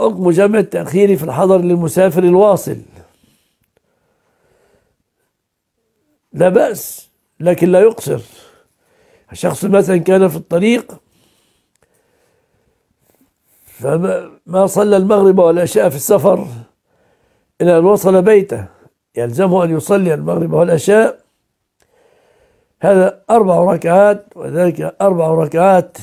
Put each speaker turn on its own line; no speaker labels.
حكم جمع التأخير في الحضر للمسافر الواصل لا بأس لكن لا يقصر الشخص مثلا كان في الطريق فما صلى المغرب ولا شاء في السفر إلى أن وصل بيته يلزمه أن يصلي المغرب والعشاء هذا أربع ركعات وذلك أربع ركعات